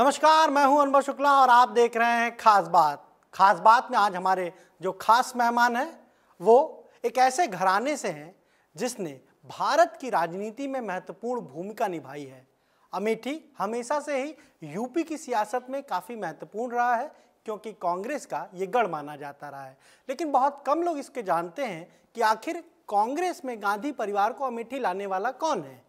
नमस्कार मैं हूं अनुभव शुक्ला और आप देख रहे हैं खास बात खास बात में आज हमारे जो खास मेहमान हैं वो एक ऐसे घराने से हैं जिसने भारत की राजनीति में महत्वपूर्ण भूमिका निभाई है अमेठी हमेशा से ही यूपी की सियासत में काफ़ी महत्वपूर्ण रहा है क्योंकि कांग्रेस का ये गढ़ माना जाता रहा है लेकिन बहुत कम लोग इसके जानते हैं कि आखिर कांग्रेस में गांधी परिवार को अमेठी लाने वाला कौन है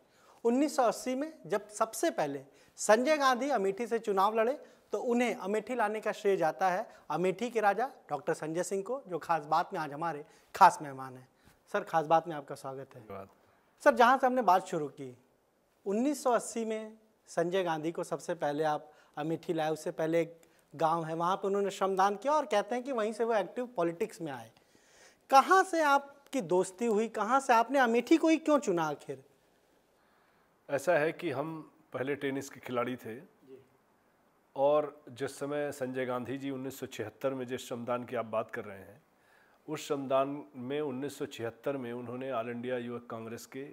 1980 में जब सबसे पहले संजय गांधी अमेठी से चुनाव लड़े तो उन्हें अमेठी लाने का श्रेय जाता है अमेठी के राजा डॉक्टर संजय सिंह को जो खास बात में आज हमारे खास मेहमान हैं सर खास बात में आपका स्वागत है सर जहाँ से हमने बात शुरू की 1980 में संजय गांधी को सबसे पहले आप अमेठी लाए उससे पहले एक गाँव है वहाँ पर उन्होंने श्रमदान किया और कहते हैं कि वहीं से वो एक्टिव पॉलिटिक्स में आए कहाँ से आपकी दोस्ती हुई कहाँ से आपने अमेठी को ही क्यों चुना आखिर ऐसा है कि हम पहले टेनिस के खिलाड़ी थे और जिस समय संजय गांधी जी 1976 में जिस श्रमदान की आप बात कर रहे हैं उस श्रमदान में 1976 में उन्होंने ऑल इंडिया युवक कांग्रेस के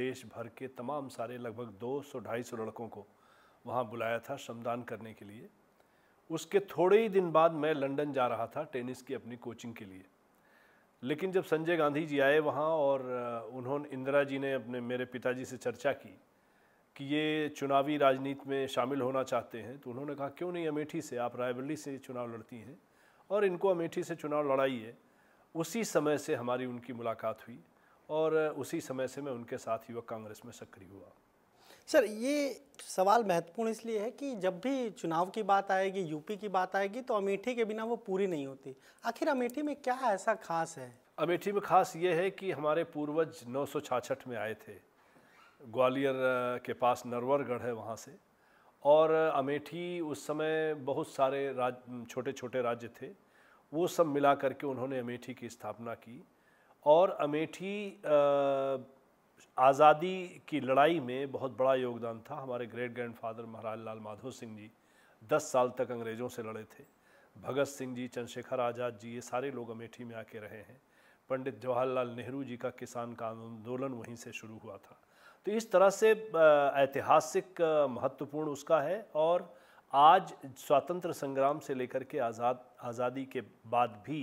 देश भर के तमाम सारे लगभग 200-250 लड़कों को वहाँ बुलाया था श्रमदान करने के लिए उसके थोड़े ही दिन बाद मैं लंदन जा रहा था टेनिस की अपनी कोचिंग के लिए लेकिन जब संजय गांधी जी आए वहाँ और उन्होंने इंदिरा जी ने अपने मेरे पिताजी से चर्चा की कि ये चुनावी राजनीति में शामिल होना चाहते हैं तो उन्होंने कहा क्यों नहीं अमेठी से आप रायबली से चुनाव लड़ती हैं और इनको अमेठी से चुनाव लड़ाइए उसी समय से हमारी उनकी मुलाकात हुई और उसी समय से मैं उनके साथ युवक कांग्रेस में सक्रिय हुआ सर ये सवाल महत्वपूर्ण इसलिए है कि जब भी चुनाव की बात आएगी यूपी की बात आएगी तो अमेठी के बिना वो पूरी नहीं होती आखिर अमेठी में क्या ऐसा खास है अमेठी में खास ये है कि हमारे पूर्वज नौ में आए थे ग्वालियर के पास नरवरगढ़ है वहाँ से और अमेठी उस समय बहुत सारे राज छोटे छोटे राज्य थे वो सब मिला करके उन्होंने अमेठी की स्थापना की और अमेठी आज़ादी की लड़ाई में बहुत बड़ा योगदान था हमारे ग्रेट ग्रैंडफादर महाराज लाल माधव सिंह जी दस साल तक अंग्रेज़ों से लड़े थे भगत सिंह जी चंद्रशेखर आज़ाद जी ये सारे लोग अमेठी में आके रहे हैं पंडित जवाहरलाल नेहरू जी का किसान का आंदोलन वहीं से शुरू हुआ था तो इस तरह से ऐतिहासिक महत्वपूर्ण उसका है और आज स्वतंत्र संग्राम से लेकर के आज़ाद आज़ादी के बाद भी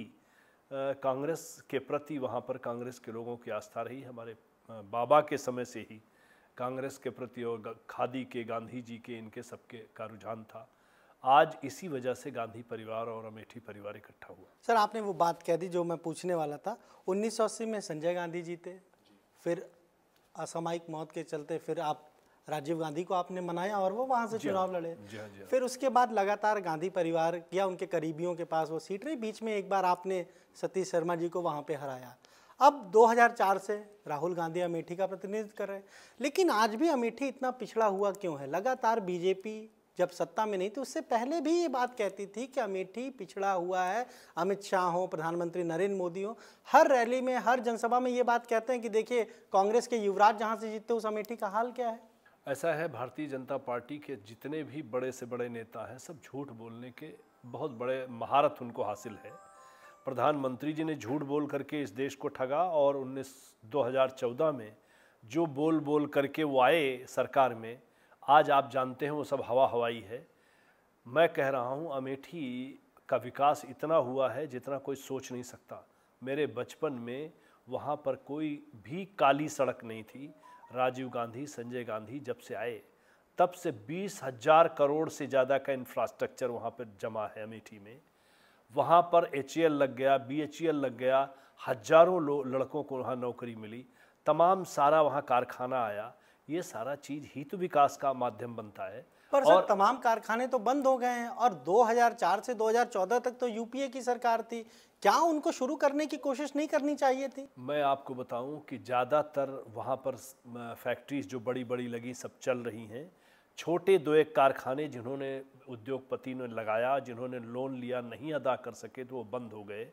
कांग्रेस के प्रति वहाँ पर कांग्रेस के लोगों की आस्था रही हमारे बाबा के समय से ही कांग्रेस के प्रति और खादी के गांधी जी के इनके सबके का रुझान था आज इसी वजह से गांधी परिवार और अमेठी परिवार इकट्ठा हुआ सर आपने वो बात कह दी जो मैं पूछने वाला था 1980 में संजय गांधी जी थे फिर असामायिक मौत के चलते फिर आप राजीव गांधी को आपने मनाया और वो वहाँ से चुनाव हाँ। लड़े हाँ, हाँ। फिर उसके बाद लगातार गांधी परिवार या उनके करीबियों के पास वो सीट रही बीच में एक बार आपने सतीश शर्मा जी को वहाँ पे हराया अब 2004 से राहुल गांधी अमेठी का प्रतिनिधित्व कर रहे हैं लेकिन आज भी अमेठी इतना पिछड़ा हुआ क्यों है लगातार बीजेपी जब सत्ता में नहीं थी तो उससे पहले भी ये बात कहती थी कि अमेठी पिछड़ा हुआ है अमित शाह हो प्रधानमंत्री नरेंद्र मोदी हो हर रैली में हर जनसभा में ये बात कहते हैं कि देखिए कांग्रेस के युवराज जहाँ से जीतते उस अमेठी का हाल क्या है ऐसा है भारतीय जनता पार्टी के जितने भी बड़े से बड़े नेता हैं सब झूठ बोलने के बहुत बड़े महारत उनको हासिल है प्रधानमंत्री जी ने झूठ बोल करके इस देश को ठगा और उन्नीस दो में जो बोल बोल करके वो आए सरकार में आज आप जानते हैं वो सब हवा हवाई है मैं कह रहा हूँ अमेठी का विकास इतना हुआ है जितना कोई सोच नहीं सकता मेरे बचपन में वहाँ पर कोई भी काली सड़क नहीं थी राजीव गांधी संजय गांधी जब से आए तब से बीस हजार करोड़ से ज़्यादा का इंफ्रास्ट्रक्चर वहाँ पर जमा है अमेठी में वहाँ पर एच e लग गया बी e लग गया हजारों लड़कों को वहाँ नौकरी मिली तमाम सारा वहाँ कारखाना आया ये सारा चीज हित विकास का माध्यम बनता है पर और सर तमाम कारखाने तो बंद हो गए हैं और 2004 से 2014 तक तो यूपीए की सरकार थी क्या उनको शुरू करने की कोशिश नहीं करनी चाहिए थी मैं आपको बताऊं कि ज़्यादातर वहाँ पर फैक्ट्रीज जो बड़ी बड़ी लगी सब चल रही हैं छोटे दो एक कारखाने जिन्होंने उद्योगपति ने लगाया जिन्होंने लोन लिया नहीं अदा कर सके तो वो बंद हो गए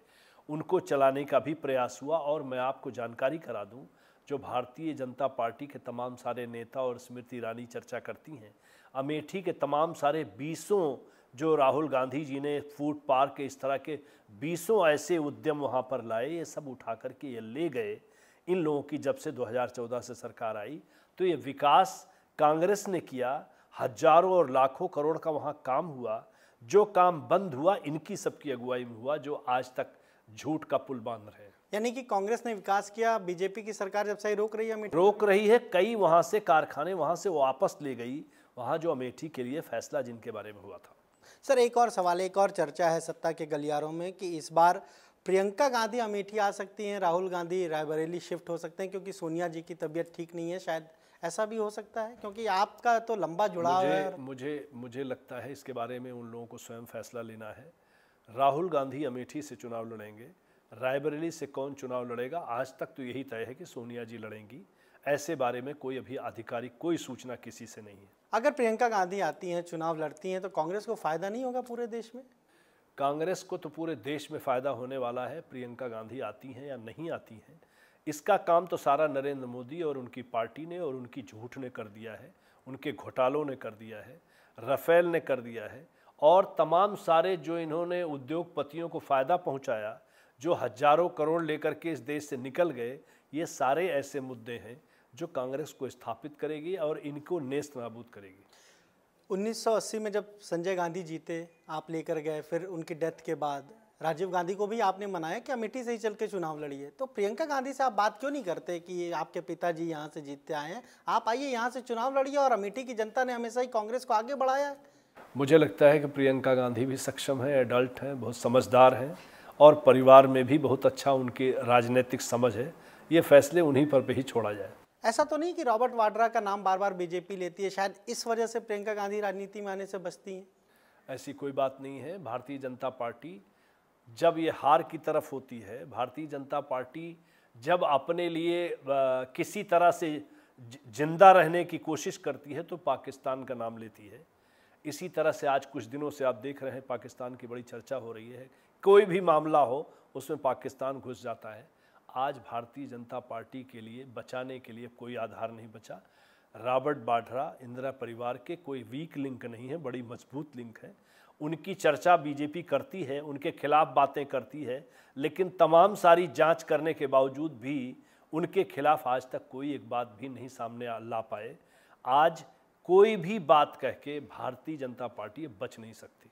उनको चलाने का भी प्रयास हुआ और मैं आपको जानकारी करा दूं जो भारतीय जनता पार्टी के तमाम सारे नेता और स्मृति ईरानी चर्चा करती हैं अमेठी के तमाम सारे बीसों जो राहुल गांधी जी ने फूड पार्क इस तरह के बीसों ऐसे उद्यम वहाँ पर लाए ये सब उठा करके ये ले गए इन लोगों की जब से 2014 से सरकार आई तो ये विकास कांग्रेस ने किया हजारों और लाखों करोड़ का वहाँ काम हुआ जो काम बंद हुआ इनकी सबकी अगुवाई में हुआ जो आज तक झूठ का पुल बांध रहे हैं यानी कि कांग्रेस ने विकास किया बीजेपी की सरकार जब सही रोक रही है रोक रही है कई वहां से कारखाने वहां से वापस ले गई वहां जो अमेठी के लिए फैसला जिनके बारे में हुआ था सर एक और सवाल एक और चर्चा है सत्ता के गलियारों में कि इस बार प्रियंका गांधी अमेठी आ सकती हैं राहुल गांधी रायबरेली शिफ्ट हो सकते हैं क्योंकि सोनिया जी की तबीयत ठीक नहीं है शायद ऐसा भी हो सकता है क्योंकि आपका तो लंबा जुड़ाव है मुझे मुझे लगता है इसके बारे में उन लोगों को स्वयं फैसला लेना है राहुल गांधी अमेठी से चुनाव लड़ेंगे रायबरेली से कौन चुनाव लड़ेगा आज तक तो यही तय है कि सोनिया जी लड़ेंगी ऐसे बारे में कोई अभी आधिकारिक कोई सूचना किसी से नहीं है अगर प्रियंका गांधी आती हैं चुनाव लड़ती हैं तो कांग्रेस को फ़ायदा नहीं होगा पूरे देश में कांग्रेस को तो पूरे देश में फ़ायदा होने वाला है प्रियंका गांधी आती हैं या नहीं आती हैं इसका काम तो सारा नरेंद्र मोदी और उनकी पार्टी ने और उनकी झूठ ने कर दिया है उनके घोटालों ने कर दिया है रफेल ने कर दिया है और तमाम सारे जो इन्होंने उद्योगपतियों को फ़ायदा पहुंचाया जो हजारों करोड़ लेकर के इस देश से निकल गए ये सारे ऐसे मुद्दे हैं जो कांग्रेस को स्थापित करेगी और इनको नेस्त नाबूद करेगी 1980 में जब संजय गांधी जीते आप लेकर गए फिर उनकी डेथ के बाद राजीव गांधी को भी आपने मनाया कि अमेठी से ही चल के चुनाव लड़िए तो प्रियंका गांधी से आप बात क्यों नहीं करते कि आपके पिताजी यहाँ से जीतते आए हैं आप आइए यहाँ से चुनाव लड़िए और अमेठी की जनता ने हमेशा ही कांग्रेस को आगे बढ़ाया मुझे लगता है कि प्रियंका गांधी भी सक्षम है एडल्ट हैं बहुत समझदार हैं और परिवार में भी बहुत अच्छा उनकी राजनीतिक समझ है ये फैसले उन्हीं पर ही छोड़ा जाए ऐसा तो नहीं कि रॉबर्ट वाड्रा का नाम बार बार बीजेपी लेती है शायद इस वजह से प्रियंका गांधी राजनीति में आने से बचती हैं ऐसी कोई बात नहीं है भारतीय जनता पार्टी जब ये हार की तरफ होती है भारतीय जनता पार्टी जब अपने लिए किसी तरह से जिंदा रहने की कोशिश करती है तो पाकिस्तान का नाम लेती है इसी तरह से आज कुछ दिनों से आप देख रहे हैं पाकिस्तान की बड़ी चर्चा हो रही है कोई भी मामला हो उसमें पाकिस्तान घुस जाता है आज भारतीय जनता पार्टी के लिए बचाने के लिए कोई आधार नहीं बचा रॉबर्ट बाड्रा इंदिरा परिवार के कोई वीक लिंक नहीं है बड़ी मजबूत लिंक है उनकी चर्चा बीजेपी करती है उनके खिलाफ बातें करती है लेकिन तमाम सारी जांच करने के बावजूद भी उनके खिलाफ आज तक कोई एक बात भी नहीं सामने ला पाए आज कोई भी बात कह के भारतीय जनता पार्टी बच नहीं सकती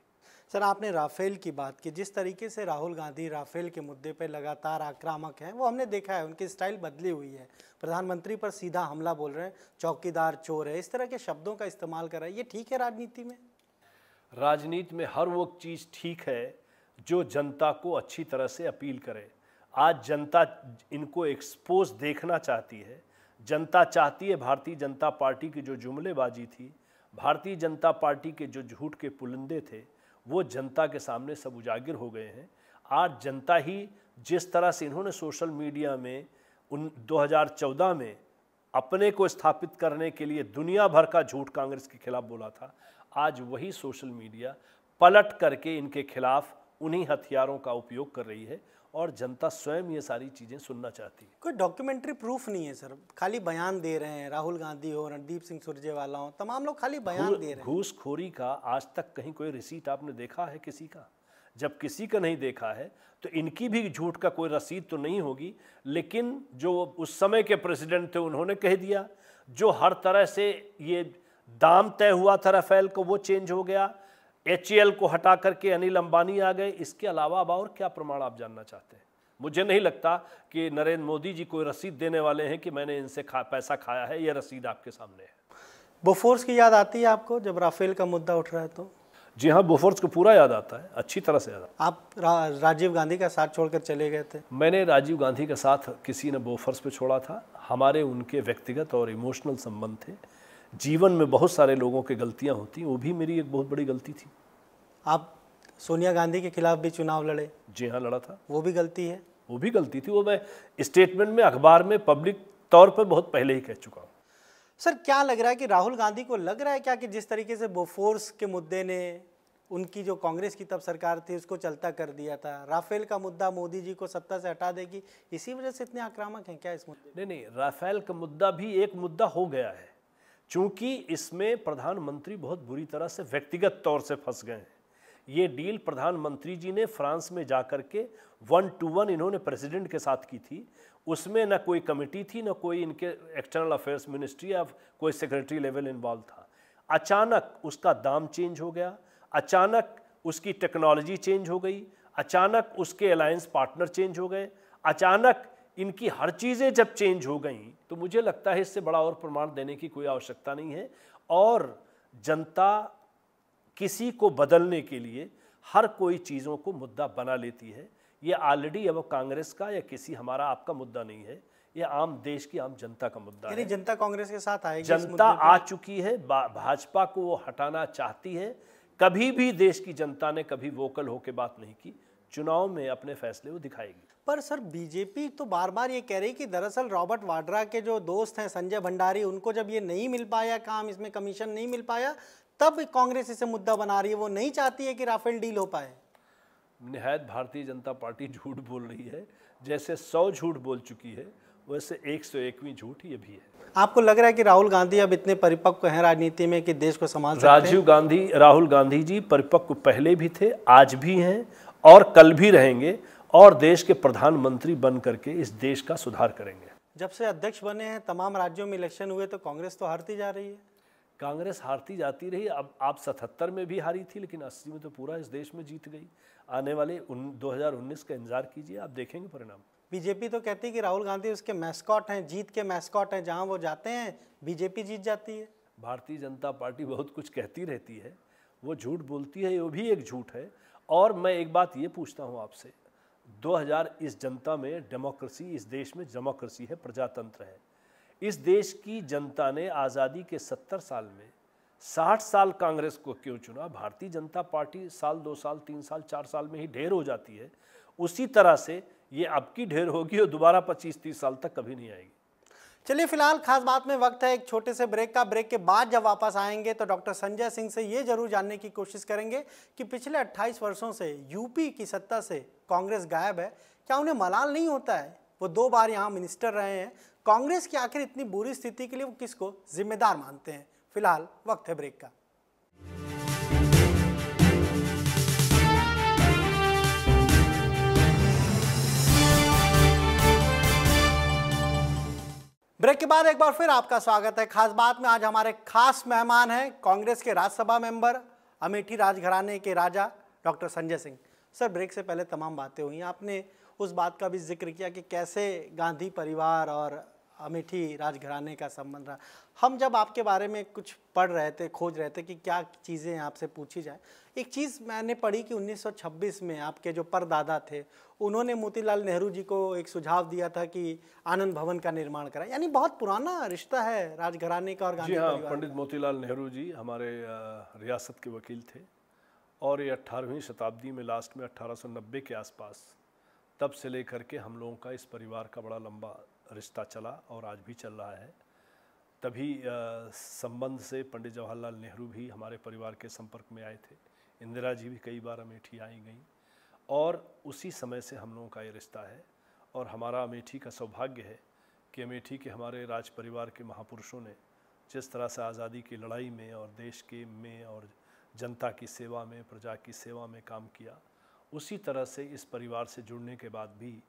सर आपने राफेल की बात की जिस तरीके से राहुल गांधी राफेल के मुद्दे पर लगातार आक्रामक हैं वो हमने देखा है उनकी स्टाइल बदली हुई है प्रधानमंत्री पर सीधा हमला बोल रहे हैं चौकीदार चोर है इस तरह के शब्दों का इस्तेमाल कर रहे हैं ये ठीक है राजनीति में राजनीति में हर वो चीज़ ठीक है जो जनता को अच्छी तरह से अपील करे आज जनता इनको एक्सपोज देखना चाहती है जनता चाहती है भारतीय जनता पार्टी की जो जुमलेबाजी थी भारतीय जनता पार्टी के जो झूठ के पुलंदे थे वो जनता के सामने सब उजागर हो गए हैं आज जनता ही जिस तरह से इन्होंने सोशल मीडिया में उन 2014 में अपने को स्थापित करने के लिए दुनिया भर का झूठ कांग्रेस के खिलाफ बोला था आज वही सोशल मीडिया पलट करके इनके खिलाफ उन्हीं हथियारों का उपयोग कर रही है और जनता स्वयं ये सारी चीज़ें सुनना चाहती है कोई डॉक्यूमेंट्री प्रूफ नहीं है सर खाली बयान दे रहे हैं राहुल गांधी हो रणदीप सिंह सुरजेवाला हो तमाम लोग खाली बयान दे रहे हैं घूसखोरी का आज तक कहीं कोई रिसीट आपने देखा है किसी का जब किसी का नहीं देखा है तो इनकी भी झूठ का कोई रसीद तो नहीं होगी लेकिन जो उस समय के प्रेसिडेंट थे उन्होंने कह दिया जो हर तरह से ये दाम तय हुआ था रफेल को वो चेंज हो गया एच को हटा करके अनिल अंबानी आ गए इसके अलावा अब और क्या प्रमाण आप जानना चाहते हैं मुझे नहीं लगता कि नरेंद्र मोदी जी कोई रसीद देने वाले हैं कि मैंने इनसे खा पैसा खाया है ये रसीद आपके सामने है बोफोर्स की याद आती है आपको जब राफेल का मुद्दा उठ रहा है तो जी हाँ बोफोर्स को पूरा याद आता है अच्छी तरह से याद आता आप रा, राजीव गांधी का साथ छोड़कर चले गए थे मैंने राजीव गांधी का साथ किसी ने बोफोर्स पे छोड़ा था हमारे उनके व्यक्तिगत और इमोशनल संबंध थे जीवन में बहुत सारे लोगों की गलतियां होती वो भी मेरी एक बहुत बड़ी गलती थी आप सोनिया गांधी के खिलाफ भी चुनाव लड़े जी हाँ लड़ा था वो भी गलती है वो भी गलती थी वो मैं स्टेटमेंट में अखबार में पब्लिक तौर पर बहुत पहले ही कह चुका हूँ सर क्या लग रहा है कि राहुल गांधी को लग रहा है क्या कि जिस तरीके से बोफोर्स के मुद्दे ने उनकी जो कांग्रेस की तब सरकार थी उसको चलता कर दिया था राफेल का मुद्दा मोदी जी को सत्ता से हटा देगी इसी वजह से इतने आक्रामक हैं क्या इस मुद्दे नहीं नहीं राफेल का मुद्दा भी एक मुद्दा हो गया है चूंकि इसमें प्रधानमंत्री बहुत बुरी तरह से व्यक्तिगत तौर से फंस गए हैं ये डील प्रधानमंत्री जी ने फ्रांस में जा कर के वन टू वन इन्होंने प्रेसिडेंट के साथ की थी उसमें ना कोई कमेटी थी ना कोई इनके एक्सटर्नल अफेयर्स मिनिस्ट्री या कोई सेक्रेटरी लेवल इन्वॉल्व था अचानक उसका दाम चेंज हो गया अचानक उसकी टेक्नोलॉजी चेंज हो गई अचानक उसके अलायंस पार्टनर चेंज हो गए अचानक इनकी हर चीज़ें जब चेंज हो गई तो मुझे लगता है इससे बड़ा और प्रमाण देने की कोई आवश्यकता नहीं है और जनता किसी को बदलने के लिए हर कोई चीज़ों को मुद्दा बना लेती है ये ऑलरेडी अब कांग्रेस का या किसी हमारा आपका मुद्दा नहीं है ये आम देश की आम जनता का मुद्दा है जनता कांग्रेस के साथ आएगी जनता आ चुकी है भाजपा को वो हटाना चाहती है कभी भी देश की जनता ने कभी वोकल होकर बात नहीं की चुनाव में अपने फैसले वो दिखाएगी पर सर बीजेपी तो बार बार ये कह रही कि दरअसल रॉबर्ट वाड्रा के जो दोस्त हैं संजय भंडारी उनको जब ये नहीं मिल पाया काम इसमें कमीशन नहीं मिल पाया तब कांग्रेस इसे मुद्दा बना रही है वो नहीं चाहती है कि राफेल डील हो पाए निहायत भारतीय जनता पार्टी झूठ बोल रही है जैसे सौ झूठ बोल चुकी है वैसे एक सौ एकवीं झूठ ये भी है आपको लग रहा है कि राहुल गांधी अब इतने परिपक्व हैं राजनीति में कि देश को संभाल राजीव गांधी राहुल गांधी जी परिपक्व पहले भी थे आज भी हैं और कल भी रहेंगे और देश के प्रधानमंत्री बन करके इस देश का सुधार करेंगे जब से अध्यक्ष बने हैं तमाम राज्यों में इलेक्शन हुए तो कांग्रेस तो हारती जा रही है कांग्रेस हारती जाती रही अब आप सतहत्तर में भी हारी थी लेकिन अस्सी में तो पूरा इस देश में जीत गई आने वाले उन, उन्नीस का इंतजार कीजिए आप देखेंगे परिणाम बीजेपी तो कहती है कि राहुल गांधी उसके मैस्कॉट हैं जीत के मैस्कॉट हैं जहां वो जाते हैं बीजेपी जीत जाती है भारतीय जनता पार्टी बहुत कुछ कहती रहती है वो झूठ बोलती है वो भी एक झूठ है और मैं एक बात ये पूछता हूँ आपसे 2000 इस जनता में डेमोक्रेसी इस देश में डेमोक्रेसी है प्रजातंत्र है इस देश की जनता ने आज़ादी के 70 साल में 60 साल कांग्रेस को क्यों चुना भारतीय जनता पार्टी साल दो साल तीन साल चार साल में ही ढेर हो जाती है उसी तरह से ये अब की ढेर होगी और दोबारा 25-30 साल तक कभी नहीं आएगी चलिए फिलहाल खास बात में वक्त है एक छोटे से ब्रेक का ब्रेक के बाद जब वापस आएंगे तो डॉक्टर संजय सिंह से ये जरूर जानने की कोशिश करेंगे कि पिछले 28 वर्षों से यूपी की सत्ता से कांग्रेस गायब है क्या उन्हें मलाल नहीं होता है वो दो बार यहाँ मिनिस्टर रहे हैं कांग्रेस की आखिर इतनी बुरी स्थिति के लिए वो किसको जिम्मेदार मानते हैं फिलहाल वक्त है ब्रेक का ब्रेक के बाद एक बार फिर आपका स्वागत है खास बात में आज हमारे खास मेहमान हैं कांग्रेस के राज्यसभा मेंबर अमेठी राजघराने के राजा doctor Sanjay Singh sir break से पहले तमाम बातें हुई आपने उस बात का भी जिक्र किया कि कैसे गांधी परिवार और अमेठी राजघराने का संबंध रहा हम जब आपके बारे में कुछ पढ़ रहे थे खोज रहे थे कि क्या चीज़ें आपसे पूछी जाए एक चीज़ मैंने पढ़ी कि 1926 में आपके जो परदादा थे उन्होंने मोतीलाल नेहरू जी को एक सुझाव दिया था कि आनंद भवन का निर्माण करा यानी बहुत पुराना रिश्ता है राजघराने का और जी हाँ, पंडित मोतीलाल नेहरू जी हमारे रियासत के वकील थे और ये अट्ठारहवीं शताब्दी में लास्ट में अट्ठारह के आसपास तब से लेकर के हम लोगों का इस परिवार का बड़ा लंबा रिश्ता चला और आज भी चल रहा है तभी संबंध से पंडित जवाहरलाल नेहरू भी हमारे परिवार के संपर्क में आए थे इंदिरा जी भी कई बार अमेठी आई गई और उसी समय से हम लोगों का ये रिश्ता है और हमारा अमेठी का सौभाग्य है कि अमेठी के हमारे राज परिवार के महापुरुषों ने जिस तरह से आज़ादी की लड़ाई में और देश के में और जनता की सेवा में प्रजा की सेवा में काम किया उसी तरह से इस परिवार से जुड़ने के बाद भी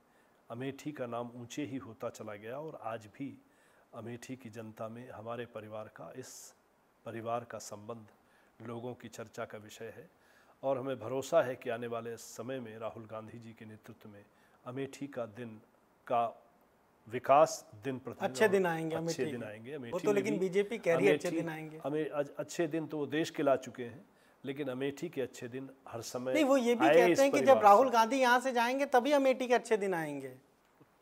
अमेठी का नाम ऊंचे ही होता चला गया और आज भी अमेठी की जनता में हमारे परिवार का इस परिवार का संबंध लोगों की चर्चा का विषय है और हमें भरोसा है कि आने वाले समय में राहुल गांधी जी के नेतृत्व में अमेठी का दिन का विकास दिन प्रति अच्छे दिन आएंगे अच्छे दिन आएंगे अमेठी तो लेकिन बीजेपी कह रही है अच्छे दिन आएंगे अच्छे दिन तो वो देश के ला चुके हैं लेकिन अमेठी के अच्छे दिन हर समय नहीं वो ये भी कहते हैं कि जब राहुल गांधी यहाँ से जाएंगे तभी अमेठी के अच्छे दिन आएंगे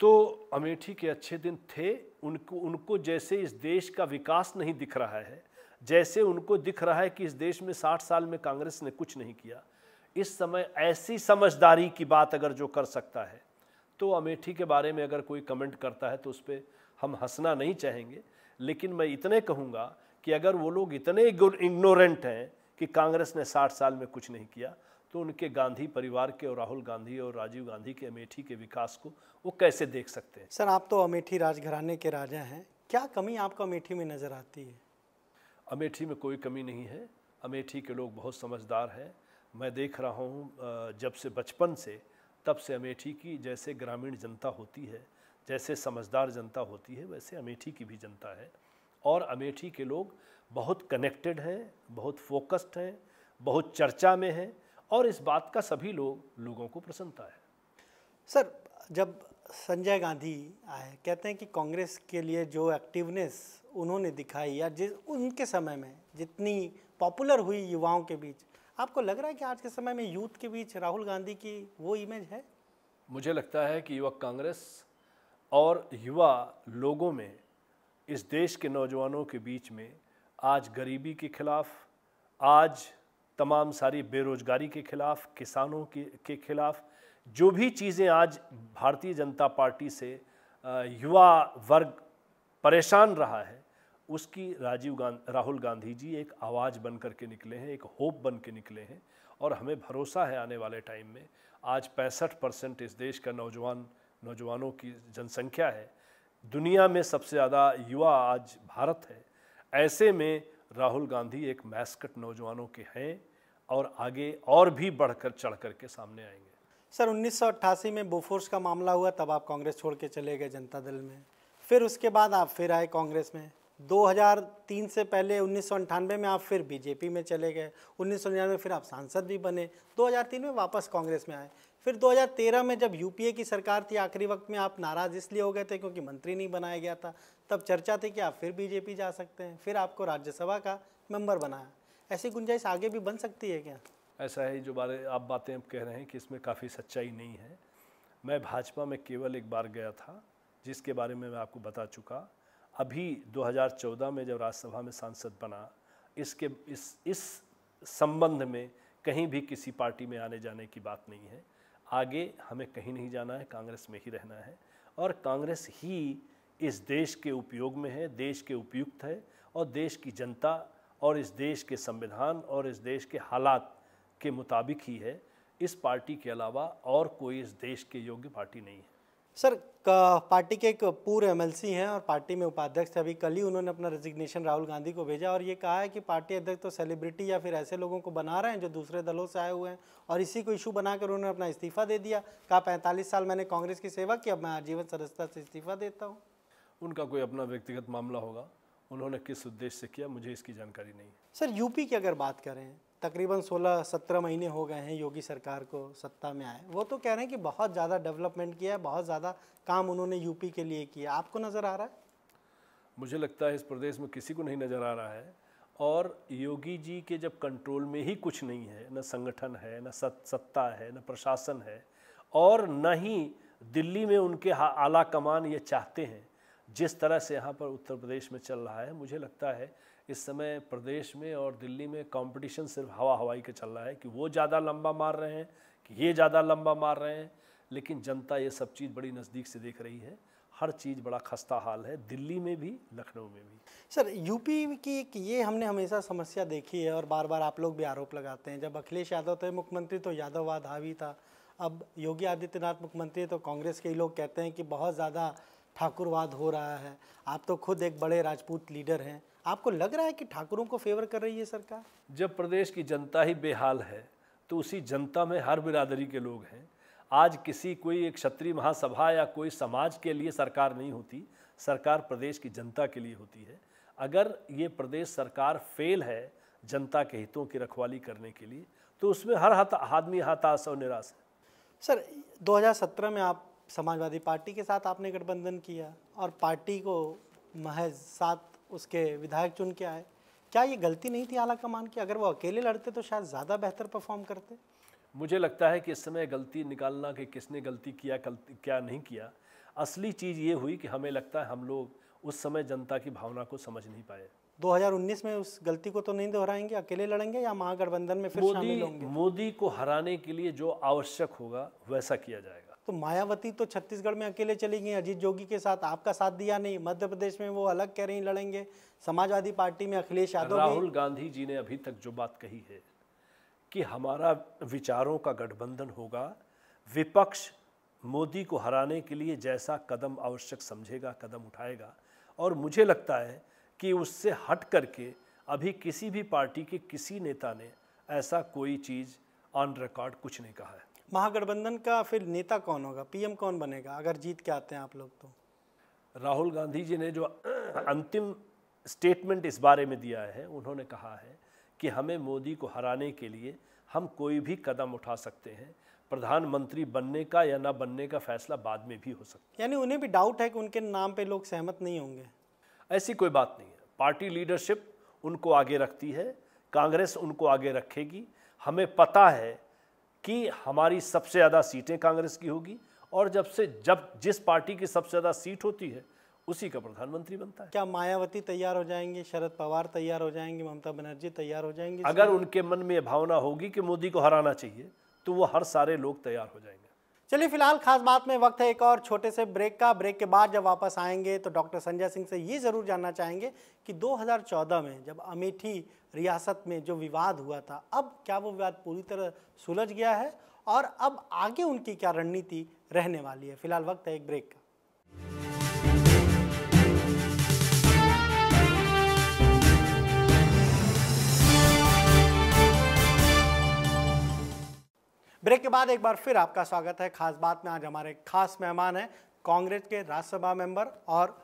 तो अमेठी के अच्छे दिन थे उनको उनको जैसे इस देश का विकास नहीं दिख रहा है जैसे उनको दिख रहा है कि इस देश में साठ साल में कांग्रेस ने कुछ नहीं किया इस समय ऐसी समझदारी की बात अगर जो कर सकता है तो अमेठी के बारे में अगर कोई कमेंट करता है तो उस पर हम हंसना नहीं चाहेंगे लेकिन मैं इतने कहूँगा कि अगर वो लोग इतने इग्नोरेंट हैं कि कांग्रेस ने 60 साल में कुछ नहीं किया तो उनके गांधी परिवार के और राहुल गांधी और राजीव गांधी के अमेठी के विकास को वो कैसे देख सकते हैं सर आप तो अमेठी राजघराने के राजा हैं क्या कमी आपको अमेठी में नज़र आती है अमेठी में कोई कमी नहीं है अमेठी के लोग बहुत समझदार हैं मैं देख रहा हूँ जब से बचपन से तब से अमेठी की जैसे ग्रामीण जनता होती है जैसे समझदार जनता होती है वैसे अमेठी की भी जनता है और अमेठी के लोग बहुत कनेक्टेड हैं बहुत फोकस्ड हैं बहुत चर्चा में हैं और इस बात का सभी लोग लोगों को प्रसन्नता है सर जब संजय गांधी आए कहते हैं कि कांग्रेस के लिए जो एक्टिवनेस उन्होंने दिखाई या जिस उनके समय में जितनी पॉपुलर हुई युवाओं के बीच आपको लग रहा है कि आज के समय में यूथ के बीच राहुल गांधी की वो इमेज है मुझे लगता है कि युवा कांग्रेस और युवा लोगों में इस देश के नौजवानों के बीच में आज गरीबी के ख़िलाफ़ आज तमाम सारी बेरोज़गारी के ख़िलाफ़ किसानों के के ख़िलाफ़ जो भी चीज़ें आज भारतीय जनता पार्टी से युवा वर्ग परेशान रहा है उसकी राजीव गांधी राहुल गांधी जी एक आवाज़ बन कर के निकले हैं एक होप बन के निकले हैं और हमें भरोसा है आने वाले टाइम में आज पैंसठ परसेंट इस देश का नौजवान नौजवानों की जनसंख्या है दुनिया में सबसे ज़्यादा युवा आज भारत है ऐसे में राहुल गांधी एक मैस्कट नौजवानों के हैं और आगे और भी बढ़कर चढ़कर के सामने आएंगे सर 1988 में बोफोर्स का मामला हुआ तब आप कांग्रेस छोड़ के चले गए जनता दल में फिर उसके बाद आप फिर आए कांग्रेस में 2003 से पहले उन्नीस में आप फिर बीजेपी में चले गए उन्नीस में फिर आप सांसद भी बने 2003 में वापस कांग्रेस में आए फिर 2013 में जब यूपीए की सरकार थी आखिरी वक्त में आप नाराज़ इसलिए हो गए थे क्योंकि मंत्री नहीं बनाया गया था तब चर्चा थी कि आप फिर बीजेपी जा सकते हैं फिर आपको राज्यसभा का मेंबर बनाया ऐसी गुंजाइश आगे भी बन सकती है क्या ऐसा है जो बारे आप बातें आप कह रहे हैं कि इसमें काफ़ी सच्चाई नहीं है मैं भाजपा में केवल एक बार गया था जिसके बारे में मैं आपको बता चुका अभी 2014 में जब राज्यसभा में सांसद बना इसके इस इस संबंध में कहीं भी किसी पार्टी में आने जाने की बात नहीं है आगे हमें कहीं नहीं जाना है कांग्रेस में ही रहना है और कांग्रेस ही इस देश के उपयोग में है देश के उपयुक्त है और देश की जनता और इस देश के संविधान और इस देश के हालात के मुताबिक ही है इस पार्टी के अलावा और कोई इस देश के योग्य पार्टी नहीं है सर पार्टी के एक पूर्व एमएलसी हैं और पार्टी में उपाध्यक्ष अभी कल ही उन्होंने अपना रेजिग्नेशन राहुल गांधी को भेजा और ये कहा है कि पार्टी अध्यक्ष तो सेलिब्रिटी या फिर ऐसे लोगों को बना रहे हैं जो दूसरे दलों से आए हुए हैं और इसी को इशू बनाकर उन्होंने अपना इस्तीफा दे दिया कहा पैंतालीस साल मैंने कांग्रेस की सेवा की अब मैं आजीवन सदस्यता से इस्तीफा देता हूँ उनका कोई अपना व्यक्तिगत मामला होगा उन्होंने किस उद्देश्य से किया मुझे इसकी जानकारी नहीं सर यूपी की अगर बात करें तकरीबन 16-17 महीने हो गए हैं योगी सरकार को सत्ता में आए वो तो कह रहे हैं कि बहुत ज़्यादा डेवलपमेंट किया है बहुत ज़्यादा काम उन्होंने यूपी के लिए किया आपको नज़र आ रहा है मुझे लगता है इस प्रदेश में किसी को नहीं नज़र आ रहा है और योगी जी के जब कंट्रोल में ही कुछ नहीं है न संगठन है न सत्ता है न प्रशासन है और न ही दिल्ली में उनके आला कमान ये चाहते हैं जिस तरह से यहाँ पर उत्तर प्रदेश में चल रहा है मुझे लगता है इस समय प्रदेश में और दिल्ली में कंपटीशन सिर्फ हवा हवाई का चल रहा है कि वो ज़्यादा लंबा मार रहे हैं कि ये ज़्यादा लंबा मार रहे हैं लेकिन जनता ये सब चीज़ बड़ी नज़दीक से देख रही है हर चीज़ बड़ा खस्ता हाल है दिल्ली में भी लखनऊ में भी सर यूपी की एक ये हमने हमेशा समस्या देखी है और बार बार आप लोग भी आरोप लगाते हैं जब अखिलेश यादव थे मुख्यमंत्री तो यादववाद हावी था अब योगी आदित्यनाथ मुख्यमंत्री तो कांग्रेस के लोग कहते हैं कि बहुत ज़्यादा ठाकुरवाद हो रहा है आप तो खुद एक बड़े राजपूत लीडर हैं आपको लग रहा है कि ठाकुरों को फेवर कर रही है सरकार जब प्रदेश की जनता ही बेहाल है तो उसी जनता में हर बिरादरी के लोग हैं आज किसी कोई एक क्षत्रिय महासभा या कोई समाज के लिए सरकार नहीं होती सरकार प्रदेश की जनता के लिए होती है अगर ये प्रदेश सरकार फेल है जनता के हितों की रखवाली करने के लिए तो उसमें हर हाथ आदमी हताश और निराश है सर 2017 में आप समाजवादी पार्टी के साथ आपने गठबंधन किया और पार्टी को महज सात उसके विधायक चुन के आए क्या ये गलती नहीं थी आला कमान की अगर वो अकेले लड़ते तो शायद ज़्यादा बेहतर परफॉर्म करते मुझे लगता है कि इस समय गलती निकालना कि किसने गलती किया गलती क्या नहीं किया असली चीज़ ये हुई कि हमें लगता है हम लोग उस समय जनता की भावना को समझ नहीं पाए 2019 में उस गलती को तो नहीं दोहराएंगे अकेले लड़ेंगे या महागठबंधन में फिर मोदी मोदी को हराने के लिए जो आवश्यक होगा वैसा किया जाएगा तो मायावती तो छत्तीसगढ़ में अकेले चली गई अजीत जोगी के साथ आपका साथ दिया नहीं मध्य प्रदेश में वो अलग कह रही लड़ेंगे समाजवादी पार्टी में अखिलेश यादव राहुल गांधी जी ने अभी तक जो बात कही है कि हमारा विचारों का गठबंधन होगा विपक्ष मोदी को हराने के लिए जैसा कदम आवश्यक समझेगा कदम उठाएगा और मुझे लगता है कि उससे हट करके अभी किसी भी पार्टी के किसी नेता ने ऐसा कोई चीज़ ऑन रिकॉर्ड कुछ नहीं कहा है महागठबंधन का फिर नेता कौन होगा पीएम कौन बनेगा अगर जीत के आते हैं आप लोग तो राहुल गांधी जी ने जो अंतिम स्टेटमेंट इस बारे में दिया है उन्होंने कहा है कि हमें मोदी को हराने के लिए हम कोई भी कदम उठा सकते हैं प्रधानमंत्री बनने का या ना बनने का फैसला बाद में भी हो सकता है यानी उन्हें भी डाउट है कि उनके नाम पे लोग सहमत नहीं होंगे ऐसी कोई बात नहीं है पार्टी लीडरशिप उनको आगे रखती है कांग्रेस उनको आगे रखेगी हमें पता है कि हमारी सबसे ज़्यादा सीटें कांग्रेस की होगी और जब से जब जिस पार्टी की सबसे ज़्यादा सीट होती है उसी का प्रधानमंत्री बनता है क्या मायावती तैयार हो जाएंगे शरद पवार तैयार हो जाएंगे ममता बनर्जी तैयार हो जाएंगे अगर उनके मन में भावना होगी कि मोदी को हराना चाहिए तो वो हर सारे लोग तैयार हो जाएंगे चलिए फिलहाल खास बात में वक्त है एक और छोटे से ब्रेक का ब्रेक के बाद जब वापस आएंगे तो डॉक्टर संजय सिंह से ये ज़रूर जानना चाहेंगे कि 2014 में जब अमेठी रियासत में जो विवाद हुआ था अब क्या वो विवाद पूरी तरह सुलझ गया है और अब आगे उनकी क्या रणनीति रहने वाली है फिलहाल वक्त है एक ब्रेक का ब्रेक के बाद एक बार फिर आपका स्वागत है खास बात में आज हमारे खास मेहमान हैं कांग्रेस के राज्यसभा मेंबर और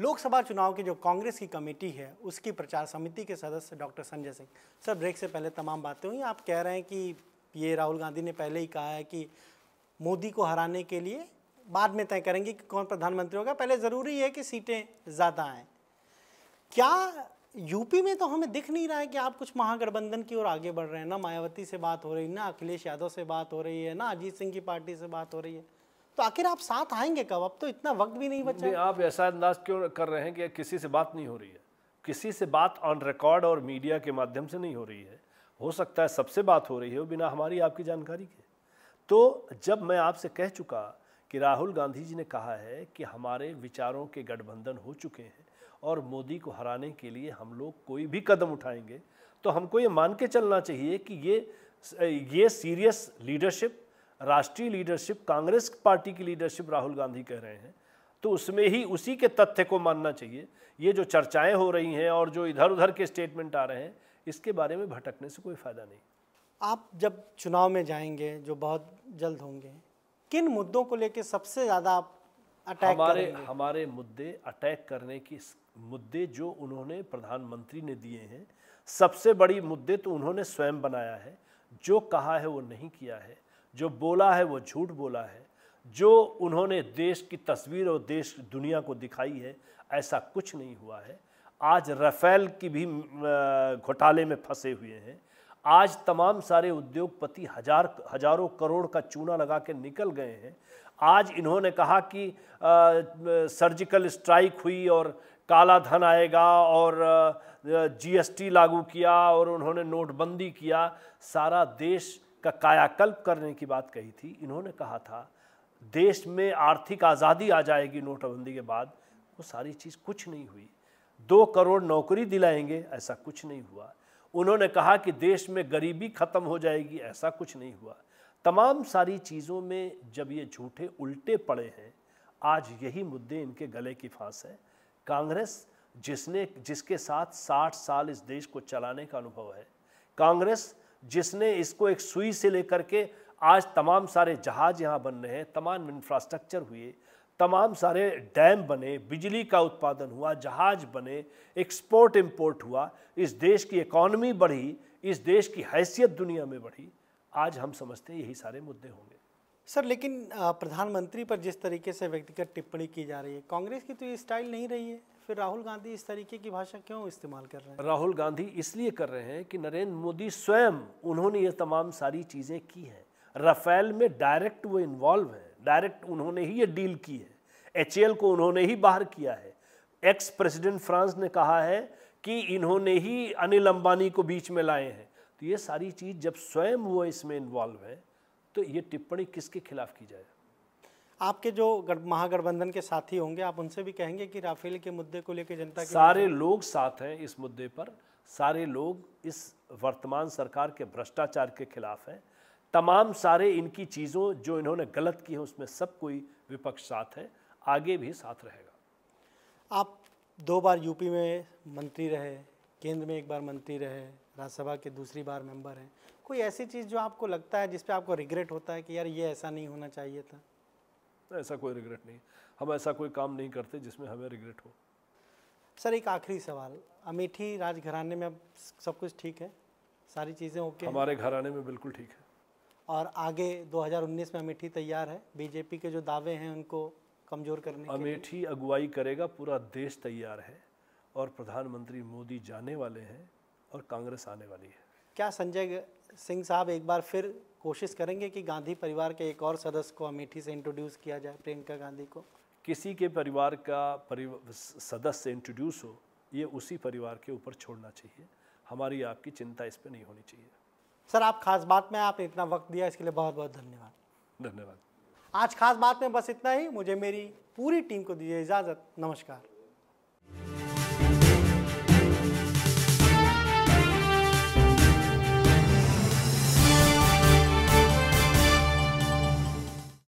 लोकसभा चुनाव की जो कांग्रेस की कमेटी है उसकी प्रचार समिति के सदस्य doctor Sanjay Singh sir break से पहले तमाम बातें हुई आप कह रहे हैं कि ये राहुल गांधी ने पहले ही कहा है कि मोदी को हराने के लिए बाद में तय करेंगे कि कौन प्रधानमंत्री होगा पहले ज़रूरी है कि सीटें ज़्यादा आएँ क्या यूपी में तो हमें दिख नहीं रहा है कि आप कुछ महागठबंधन की ओर आगे बढ़ रहे हैं ना मायावती से बात हो रही है ना अखिलेश यादव से बात हो रही है ना अजीत सिंह की पार्टी से बात हो रही है तो आखिर आप साथ आएंगे कब अब तो इतना वक्त भी नहीं बचा आप ऐसा अंदाज क्यों कर रहे हैं कि किसी से बात नहीं हो रही है किसी से बात ऑन रिकॉर्ड और मीडिया के माध्यम से नहीं हो रही है हो सकता है सबसे बात हो रही है वो बिना हमारी आपकी जानकारी के तो जब मैं आपसे कह चुका कि राहुल गांधी जी ने कहा है कि हमारे विचारों के गठबंधन हो चुके हैं और मोदी को हराने के लिए हम लोग कोई भी कदम उठाएंगे तो हमको ये मान के चलना चाहिए कि ये ये सीरियस लीडरशिप राष्ट्रीय लीडरशिप कांग्रेस पार्टी की लीडरशिप राहुल गांधी कह रहे हैं तो उसमें ही उसी के तथ्य को मानना चाहिए ये जो चर्चाएं हो रही हैं और जो इधर उधर के स्टेटमेंट आ रहे हैं इसके बारे में भटकने से कोई फ़ायदा नहीं आप जब चुनाव में जाएंगे जो बहुत जल्द होंगे किन मुद्दों को लेकर सबसे ज़्यादा आप अटैक हमारे करेंगे? हमारे मुद्दे अटैक करने की मुद्दे जो उन्होंने प्रधानमंत्री ने दिए हैं सबसे बड़ी मुद्दे तो उन्होंने स्वयं बनाया है जो कहा है वो नहीं किया है जो बोला है वो झूठ बोला है जो उन्होंने देश की तस्वीर और देश दुनिया को दिखाई है ऐसा कुछ नहीं हुआ है आज रफेल की भी घोटाले में फंसे हुए हैं आज तमाम सारे उद्योगपति हजार हजारों करोड़ का चूना लगा के निकल गए हैं आज इन्होंने कहा कि आ, सर्जिकल स्ट्राइक हुई और काला धन आएगा और जीएसटी लागू किया और उन्होंने नोटबंदी किया सारा देश का कायाकल्प करने की बात कही थी इन्होंने कहा था देश में आर्थिक आज़ादी आ जाएगी नोटबंदी के बाद वो सारी चीज़ कुछ नहीं हुई दो करोड़ नौकरी दिलाएंगे ऐसा कुछ नहीं हुआ उन्होंने कहा कि देश में गरीबी ख़त्म हो जाएगी ऐसा कुछ नहीं हुआ तमाम सारी चीज़ों में जब ये झूठे उल्टे पड़े हैं आज यही मुद्दे इनके गले की फांस है कांग्रेस जिसने जिसके साथ 60 साल इस देश को चलाने का अनुभव है कांग्रेस जिसने इसको एक सुई से लेकर के आज तमाम सारे जहाज यहाँ बन रहे हैं तमाम इंफ्रास्ट्रक्चर हुए तमाम सारे डैम बने बिजली का उत्पादन हुआ जहाज बने एक्सपोर्ट इम्पोर्ट हुआ इस देश की इकॉनमी बढ़ी इस देश की हैसियत दुनिया में बढ़ी आज हम समझते हैं यही सारे मुद्दे होंगे सर लेकिन प्रधानमंत्री पर जिस तरीके से व्यक्तिगत टिप्पणी की जा रही है कांग्रेस की तो ये स्टाइल नहीं रही है फिर राहुल गांधी इस तरीके की भाषा क्यों इस्तेमाल कर रहे हैं राहुल गांधी इसलिए कर रहे हैं कि नरेंद्र मोदी स्वयं उन्होंने ये तमाम सारी चीज़ें की हैं राफेल में डायरेक्ट वो इन्वॉल्व है डायरेक्ट उन्होंने ही ये डील की है एच को उन्होंने ही बाहर किया है एक्स प्रेसिडेंट फ्रांस ने कहा है कि इन्होंने ही अनिल अंबानी को बीच में लाए हैं तो ये सारी चीज़ जब स्वयं वो इसमें इन्वॉल्व है तो ये टिप्पणी किसके खिलाफ की जाए आपके जो महागठबंधन के साथी होंगे आप उनसे भी कहेंगे कि राफेल के मुद्दे को लेकर जनता सारे लोग साथ हैं इस मुद्दे पर सारे लोग इस वर्तमान सरकार के भ्रष्टाचार के खिलाफ हैं तमाम सारे इनकी चीज़ों जो इन्होंने गलत की है उसमें सब कोई विपक्ष साथ है आगे भी साथ रहेगा आप दो बार यूपी में मंत्री रहे केंद्र में एक बार मंत्री रहे राज्यसभा के दूसरी बार मेंबर हैं कोई ऐसी चीज़ जो आपको लगता है जिसपे आपको रिग्रेट होता है कि यार ये ऐसा नहीं होना चाहिए था ऐसा कोई रिग्रेट नहीं हम ऐसा कोई काम नहीं करते जिसमें हमें रिग्रेट हो सर एक आखिरी सवाल अमेठी राजघराने में अब सब कुछ ठीक है सारी चीज़ें ओके हमारे घराने में बिल्कुल ठीक है और आगे 2019 में अमेठी तैयार है बीजेपी के जो दावे हैं उनको कमज़ोर करने अमेठी अगुवाई करेगा पूरा देश तैयार है और प्रधानमंत्री मोदी जाने वाले हैं और कांग्रेस आने वाली है क्या संजय सिंह साहब एक बार फिर कोशिश करेंगे कि गांधी परिवार के एक और सदस्य को अमेठी से इंट्रोड्यूस किया जाए प्रियंका गांधी को किसी के परिवार का परिव... सदस्य इंट्रोड्यूस हो ये उसी परिवार के ऊपर छोड़ना चाहिए हमारी आपकी चिंता इस पर नहीं होनी चाहिए सर आप खास बात में आपने इतना वक्त दिया इसके लिए बहुत बहुत धन्यवाद धन्यवाद आज खास बात में बस इतना ही मुझे मेरी पूरी टीम को दीजिए इजाज़त नमस्कार